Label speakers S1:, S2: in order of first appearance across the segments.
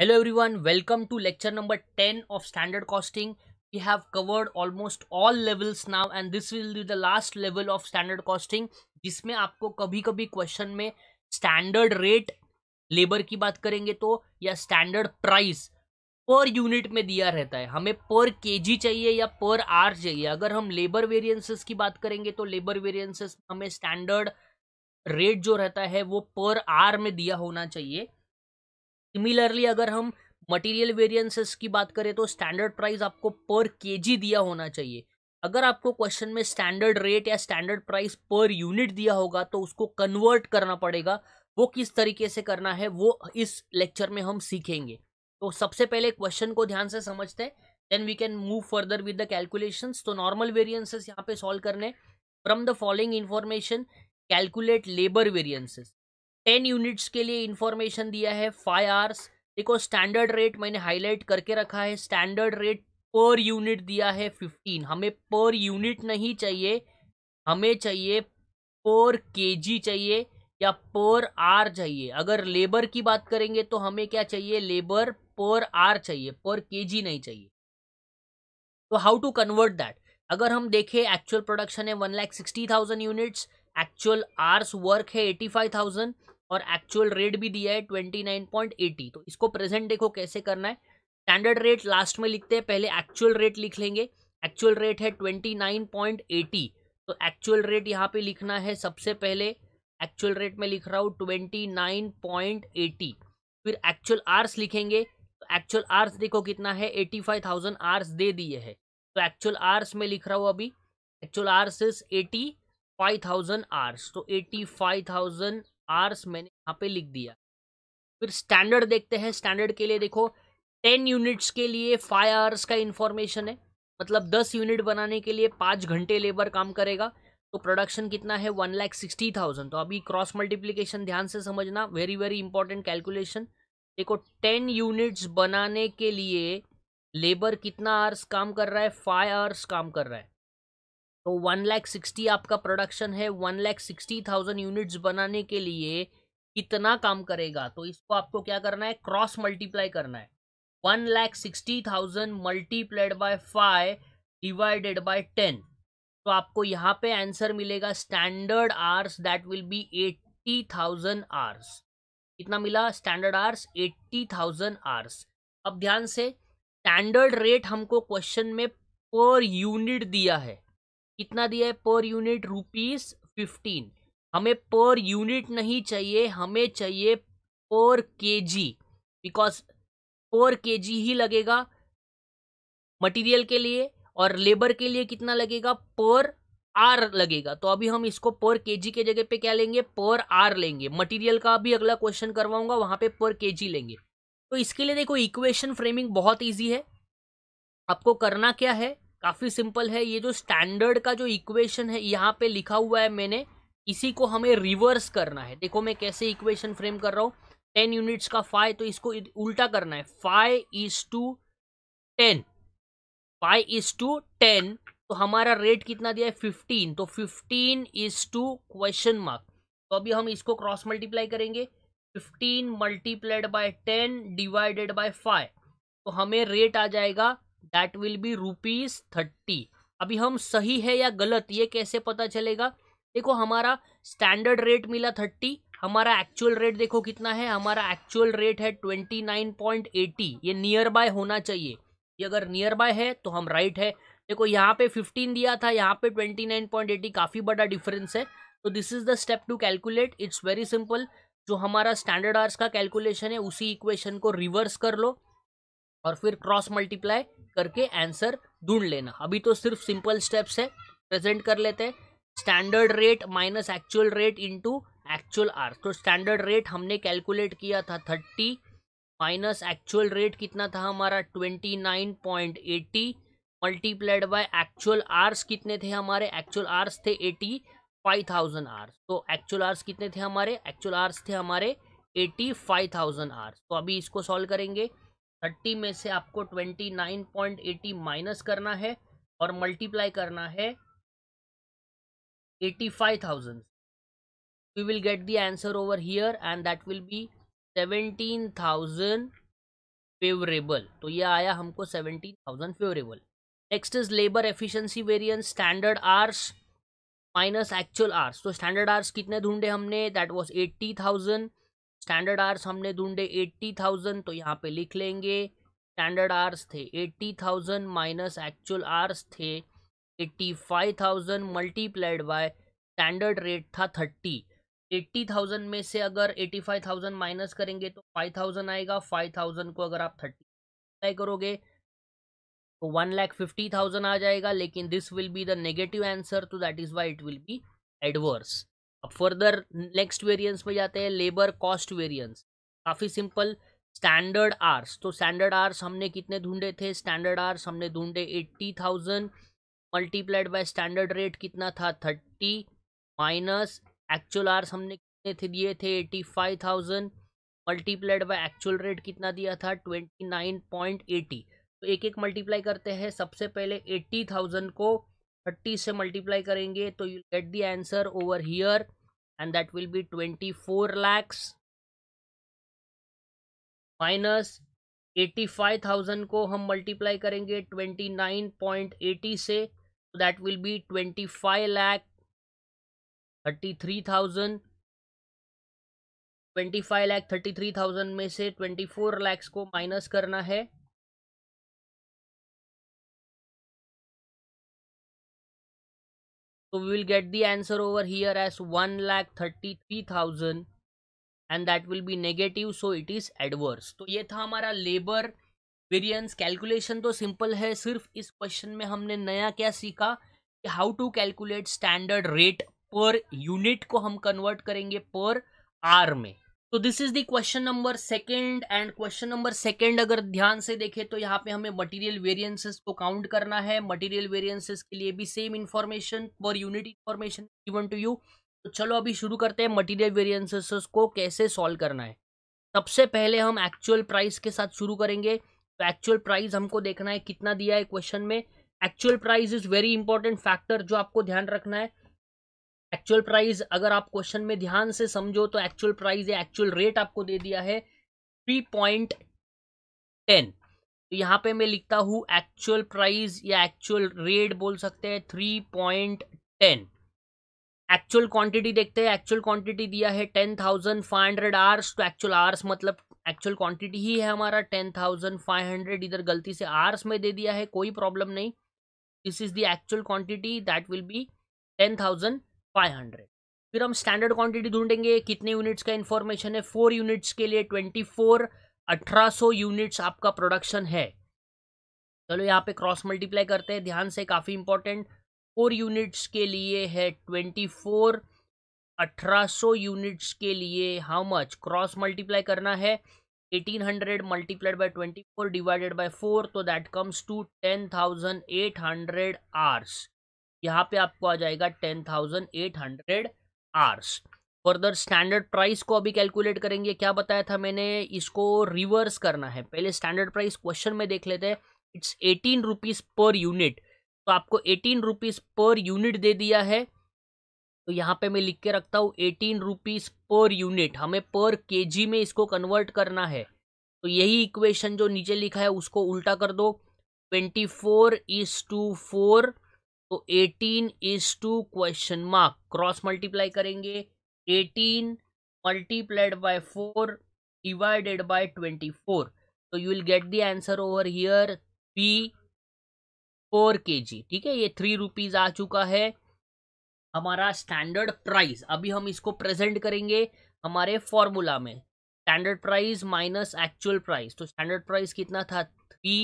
S1: Hello everyone, welcome to lecture number 10 of standard costing. We have covered almost all levels now and this will be the last level of standard costing जिसमें आपको कभी कभी question में standard rate labour की बात करेंगे तो या स्टैंडर्ड प्राइस पर यूनिट में दिया रहता है हमें पर के जी चाहिए या पर आर चाहिए अगर हम लेबर वेरिएंसेस की बात करेंगे तो लेबर वेरिएंसेस हमें स्टैंडर्ड रेट जो रहता है वो पर आर में दिया होना चाहिए सिमिलरली अगर हम मटेरियल वेरिएंसेस की बात करें तो स्टैंडर्ड प्राइस आपको पर केजी दिया होना चाहिए अगर आपको क्वेश्चन में स्टैंडर्ड रेट या स्टैंडर्ड प्राइस पर यूनिट दिया होगा तो उसको कन्वर्ट करना पड़ेगा वो किस तरीके से करना है वो इस लेक्चर में हम सीखेंगे तो सबसे पहले क्वेश्चन को ध्यान से समझते हैं then we can move further with the calculation तो नॉर्मल वेरियंसेस यहाँ पे सॉल्व करने from the following information calculate labour variances ten units के लिए इन्फॉर्मेशन दिया है फाइव आवर्स देखो स्टैंडर्ड रेट मैंने हाईलाइट करके रखा है स्टैंडर्ड रेट पर यूनिट दिया है फिफ्टीन हमें पर यूनिट नहीं चाहिए हमें चाहिए पर केजी चाहिए या पर आर चाहिए अगर लेबर की बात करेंगे तो हमें क्या चाहिए लेबर पर आर चाहिए पर केजी नहीं चाहिए तो हाउ टू कन्वर्ट दैट अगर हम देखें एक्चुअल प्रोडक्शन है one lakh sixty thousand units actual hours work है एटी फाइव थाउजेंड और एक्चुअल रेट भी दिया है ट्वेंटी नाइन पॉइंट एटी तो इसको प्रेजेंट देखो कैसे करना है स्टैंडर्ड रेट लास्ट में लिखते हैं पहले एक्चुअल रेट लिख लेंगे एक्चुअल रेट है ट्वेंटी नाइन पॉइंट एटी तो एक्चुअल रेट यहाँ पे लिखना है सबसे पहले एक्चुअल रेट में लिख रहा हूँ ट्वेंटी नाइन पॉइंट एटी फिर एक्चुअल आर्स लिखेंगे तो एक्चुअल आर्स देखो कितना है एटी फाइव थाउजेंड आर्स दे दिए है तो एक्चुअल आर्स में लिख रहा हूँ अभी actual hours is eighty five thousand hours तो एटी फाइव थाउजेंड आर्स मैंने यहाँ पे लिख दिया फिर स्टैंडर्ड देखते हैं स्टैंडर्ड के लिए देखो टेन यूनिट्स के लिए फाइव आवर्स का इन्फॉर्मेशन है मतलब दस यूनिट बनाने के लिए पाँच घंटे लेबर काम करेगा तो प्रोडक्शन कितना है वन लैख सिक्सटी थाउजेंड तो अभी क्रॉस मल्टीप्लीकेशन ध्यान से समझना वेरी वेरी इंपॉर्टेंट कैलकुलेशन देखो टेन यूनिट्स बनाने के लिए लेबर कितना आवर्स काम कर रहा है फाइव आवर्स काम कर रहा है तो वन लैख सिक्सटी आपका प्रोडक्शन है one lakh sixty thousand units बनाने के लिए कितना काम करेगा तो इसको आपको क्या करना है क्रॉस मल्टीप्लाई करना है one lakh sixty thousand multiplied by five divided by ten तो आपको यहाँ पे आंसर मिलेगा standard hours that will be eighty thousand hours कितना मिला standard hours eighty thousand hours अब ध्यान से स्टैंडर्ड रेट हमको क्वेश्चन में पर यूनिट दिया है कितना दिया है पर यूनिट रुपीज फिफ्टीन हमें पर यूनिट नहीं चाहिए हमें चाहिए पर के जी बिकॉज पर के जी ही लगेगा मटेरियल के लिए और लेबर के लिए कितना लगेगा पर आर लगेगा तो अभी हम इसको पर केजी के जगह पे क्या लेंगे पर आर लेंगे मटेरियल का भी अगला क्वेश्चन करवाऊंगा वहां पे पर केजी लेंगे तो इसके लिए देखो इक्वेशन फ्रेमिंग बहुत ईजी है आपको करना क्या है काफ़ी सिंपल है ये जो स्टैंडर्ड का जो इक्वेशन है यहाँ पे लिखा हुआ है मैंने इसी को हमें रिवर्स करना है देखो मैं कैसे इक्वेशन फ्रेम कर रहा हूँ टेन यूनिट्स का फाइव तो इसको उल्टा करना है five is to ten five is to ten तो हमारा रेट कितना दिया है फिफ्टीन तो fifteen is to question mark तो अभी हम इसको क्रॉस मल्टीप्लाई करेंगे fifteen multiplied by ten divided by five तो हमें रेट आ जाएगा that will be rupees thirty अभी हम सही है या गलत ये कैसे पता चलेगा देखो हमारा स्टैंडर्ड रेट मिला थर्टी हमारा एक्चुअल रेट देखो कितना है हमारा एक्चुअल रेट है ट्वेंटी नाइन पॉइंट एटी ये नियर बाय होना चाहिए ये अगर नियर बाय है तो हम राइट right है देखो यहाँ पे फिफ्टीन दिया था यहाँ पे ट्वेंटी नाइन पॉइंट एटी काफ़ी बड़ा डिफरेंस है तो this is the step to calculate it's very simple जो हमारा स्टैंडर्ड आर्स का कैलकुलेशन है उसी इक्वेशन को रिवर्स कर लो और फिर क्रॉस मल्टीप्लाई करके आंसर ढूंढ लेना अभी तो सिर्फ सिंपल स्टेप्स है प्रेजेंट कर लेते हैं standard rate minus actual rate into actual hour तो स्टैंडर्ड रेट हमने कैलकुलेट किया था थर्टी माइनस एक्चुअल रेट कितना था हमारा twenty nine point eighty multiplied by actual hours कितने थे हमारे एक्चुअल आर्स थे एटी फाइव थाउजेंड आर्स तो एक्चुअल आर्स कितने थे हमारे एक्चुअल आर्स थे हमारे एटी फाइव थाउजेंड आर्स तो अभी इसको सॉल्व करेंगे 30 में से आपको 29.80 माइनस करना है और मल्टीप्लाई करना है 85,000 we will get the answer over here and that will be 17,000 favourable तो ये आया हमको 17,000 favourable next is labour efficiency variance standard hours minus actual hours तो स्टैंडर्ड आर्स कितने ढूंढे हमने दैट वाज 80,000 स्टैंडर्ड आर्स हमने ढूंढे एट्टी थाउजेंड तो यहाँ पे लिख लेंगे स्टैंडर्ड आर्स थे eighty thousand minus actual hours थे eighty five thousand multiplied by standard rate था थर्टी एट्टी थाउजेंड में से अगर एट्टी फाइव थाउजेंड माइनस करेंगे तो फाइव थाउजेंड आएगा फाइव थाउजेंड को अगर आप थर्टी अप्लाई करोगे तो वन लैख फिफ्टी थाउजेंड आ जाएगा लेकिन this will be the negative answer तो that is why it will be adverse अब फर्दर नेक्स्ट वेरिएंस में जाते हैं लेबर कॉस्ट वेरिएंस काफ़ी सिंपल स्टैंडर्ड आर्स तो स्टैंडर्ड आर्स हमने कितने ढूंढे थे स्टैंडर्ड आर्स हमने ढूंढे eighty thousand multiplied by standard rate कितना था थर्टी माइनस एक्चुअल आर्स हमने कितने थे दिए थे eighty five thousand multiplied by actual rate कितना दिया था ट्वेंटी नाइन पॉइंट एटी तो एक एक मल्टीप्लाई करते हैं सबसे पहले एट्टी थाउजेंड को थर्टी से मल्टीप्लाई करेंगे तो you get the answer over here and that will be 24 lakhs minus 85,000 को हम मल्टीप्लाई करेंगे 29.80 से that will be 25 lakh 33,000 25 lakh 33,000 में से 24 लाख को माइनस करना है So we will get the answer over here as lakh 1,33,000 and that will be negative so it is adverse. तो ये था हमारा labor variance calculation तो simple है सिर्फ इस question में हमने नया क्या सीखा कि how to calculate standard rate per unit को हम convert करेंगे per hour में तो this is the question number second and question number second अगर ध्यान से देखें तो यहाँ पे हमें मटेरियल वेरिएंसेस को काउंट करना है मटेरियल वेरिएंसेस के लिए भी same information for unit information given to you तो चलो अभी शुरू करते हैं मटेरियल वेरिएंसेस को कैसे सॉल्व करना है सबसे पहले हम एक्चुअल प्राइस के साथ शुरू करेंगे तो एक्चुअल प्राइस हमको देखना है कितना दिया है क्वेश्चन में actual price is very important factor जो आपको ध्यान रखना है एक्चुअल प्राइस अगर आप क्वेश्चन में ध्यान से समझो तो एक्चुअल प्राइस या एक्चुअल रेट आपको दे दिया है थ्री पॉइंट टेन तो यहाँ पे मैं लिखता हूँ एक्चुअल प्राइस या एक्चुअल रेट बोल सकते हैं three point ten actual quantity देखते हैं एक्चुअल क्वांटिटी दिया है ten thousand five hundred hours तो एक्चुअल आर्स मतलब एक्चुअल क्वांटिटी ही है हमारा टेन थाउजेंड फाइव हंड्रेड इधर गलती से आर्स में दे दिया है कोई प्रॉब्लम नहीं this is the actual quantity that will be ten thousand 500 फिर हम स्टैंडर्ड क्वांटिटी ढूंढेंगे कितने यूनिट्स का इन्फॉर्मेशन है फोर यूनिट्स के लिए ट्वेंटी फोर अठारह यूनिट्स आपका प्रोडक्शन है चलो यहाँ पे क्रॉस मल्टीप्लाई करते हैं ध्यान से काफ़ी इंपॉर्टेंट फोर यूनिट्स के लिए है ट्वेंटी फोर अठारह यूनिट्स के लिए हाउ मच क्रॉस मल्टीप्लाई करना है eighteen hundred multiplied by twenty four divided by four तो that comes to ten thousand eight hundred hours यहाँ पे आपको आ जाएगा ten thousand eight hundred hours further standard price को अभी कैलकुलेट करेंगे क्या बताया था मैंने इसको रिवर्स करना है पहले स्टैंडर्ड प्राइस क्वेश्चन में देख लेते हैं it's eighteen rupees per unit तो आपको एटीन रुपीज़ पर यूनिट दे दिया है तो यहाँ पे मैं लिख के रखता हूँ एटीन रुपीज़ पर यूनिट हमें पर केजी में इसको कन्वर्ट करना है तो यही इक्वेशन जो नीचे लिखा है उसको उल्टा कर दो twenty four is to four तो 18 is to question mark cross multiply करेंगे 18 मल्टीप्लाइड बाय 4 डिवाइडेड बाय 24 तो you will get the answer over here P four K G ठीक है ये थ्री रुपीज आ चुका है हमारा स्टैंडर्ड प्राइस अभी हम इसको प्रेजेंट करेंगे हमारे फॉर्मूला में standard price minus actual price तो स्टैंडर्ड प्राइस कितना था three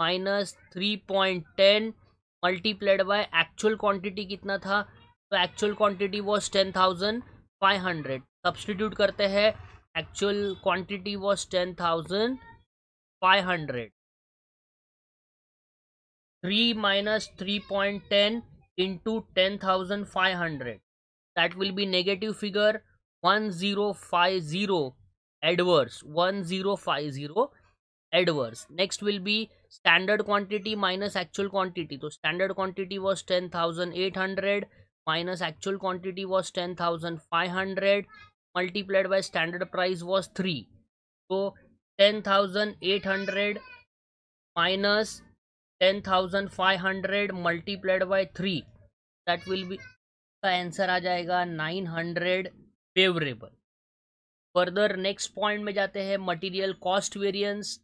S1: minus three point ten multiplied by actual quantity कितना था तो actual quantity was ten thousand five hundred substitute करते हैं actual quantity was ten thousand five hundred three minus three point ten into ten thousand five hundred that will be negative figure one zero five zero adverse one zero five zero adverse next will be standard quantity minus actual quantity तो standard quantity was ten thousand eight hundred minus actual quantity was ten thousand five hundred multiplied by standard price was three तो ten thousand eight hundred minus ten thousand five hundred multiplied by three that will be का answer आ जाएगा nine hundred favourable further next point में जाते हैं material cost variance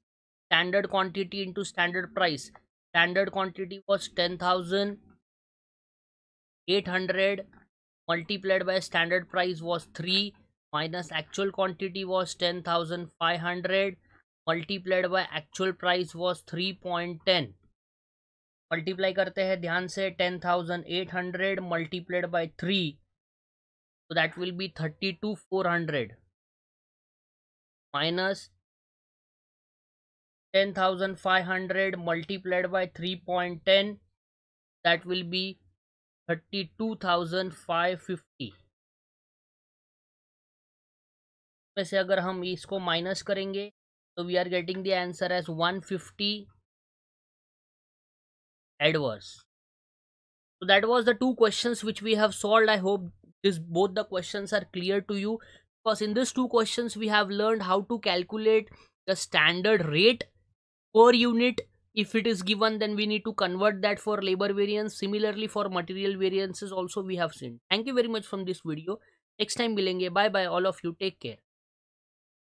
S1: standard quantity into standard price standard quantity was 10800 multiplied by standard price was 3 minus actual quantity was 10500 multiplied by actual price was 3.10 multiply करते हैं ध्यान से ten thousand eight hundred multiplied by three तो that will be thirty two four hundred minus 10500 multiplied by 3.10 that will be 32550 में से अगर हम इसको माइनस करेंगे तो we are getting the answer as 150 adverse so that was the two questions which we have solved i hope this both the questions are clear to you because in these two questions we have learned how to calculate the standard rate per unit if it is given then we need to convert that for labor variance similarly for material variances also we have seen thank you very much from this video next time milenge bye bye all of you take care